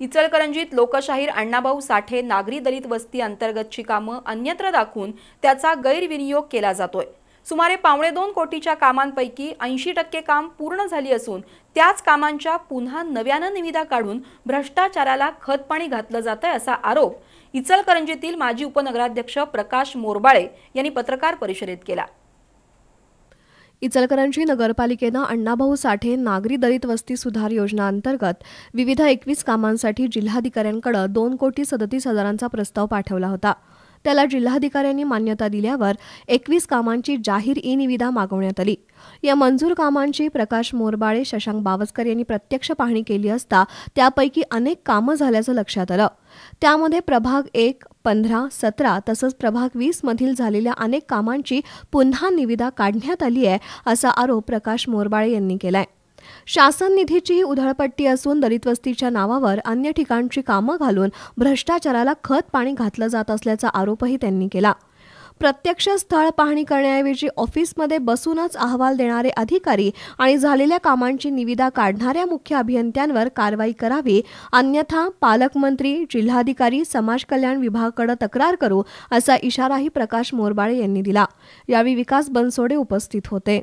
इचलकरंजीत लोकशाहीर अण्णाभाऊ साठे नागरी दलित वस्ती अंतर्गतची कामं अन्यत्र दाखवून त्याचा गैरविनियोग केला जातोय सुमारे पावणे दोन कोटीच्या कामांपैकी ऐंशी टक्के काम पूर्ण झाली असून त्याच कामांच्या पुन्हा नव्यानं निविदा काढून भ्रष्टाचाराला खतपाणी घातलं जातंय असा आरोप इचलकरंजीतील माजी उपनगराध्यक्ष प्रकाश मोरबाळे यांनी पत्रकार परिषदेत केला इचलकरंजी नगरपालिकेनं अण्णाभाऊ साठे नागरी दलित वस्ती सुधार योजनाअंतर्गत विविध एकवीस कामांसाठी जिल्हाधिकाऱ्यांकडे दोन कोटी सदतीस हजारांचा प्रस्ताव पाठवला होता त्याला जिल्हाधिकाऱ्यांनी मान्यता दिल्यावर एकवीस कामांची जाहीर ई निविदा मागवण्यात आली या मंजूर कामांची प्रकाश मोरबाळे शशांक बावस्कर यांनी प्रत्यक्ष पाहणी केली असता त्यापैकी अनेक कामं झाल्याचं लक्षात आलं त्यामध्ये प्रभाग एक पंधरा सतरा तसंच प्रभाग मधील झालेल्या अनेक कामांची पुन्हा निविदा काढण्यात आली आहे असा आरोप प्रकाश मोरबाळे यांनी केला आहे शासन निधीचीही उधळपट्टी असून दलित वस्तीच्या नावावर अन्य ठिकाणची कामं घालून भ्रष्टाचाराला खत पाणी घातलं जात असल्याचा आरोपही त्यांनी केला प्रत्यक्ष स्थळ पाहणी करण्याऐवजी ऑफिसमध्ये बसूनच अहवाल देणारे अधिकारी आणि झालेल्या कामांची निविदा काढणाऱ्या मुख्य अभियंत्यांवर कारवाई करावी अन्यथा पालकमंत्री जिल्हाधिकारी समाज कल्याण विभागाकडे तक्रार करू असा इशाराही प्रकाश मोरबाळे यांनी दिला यावेळी विकास बनसोडे उपस्थित होते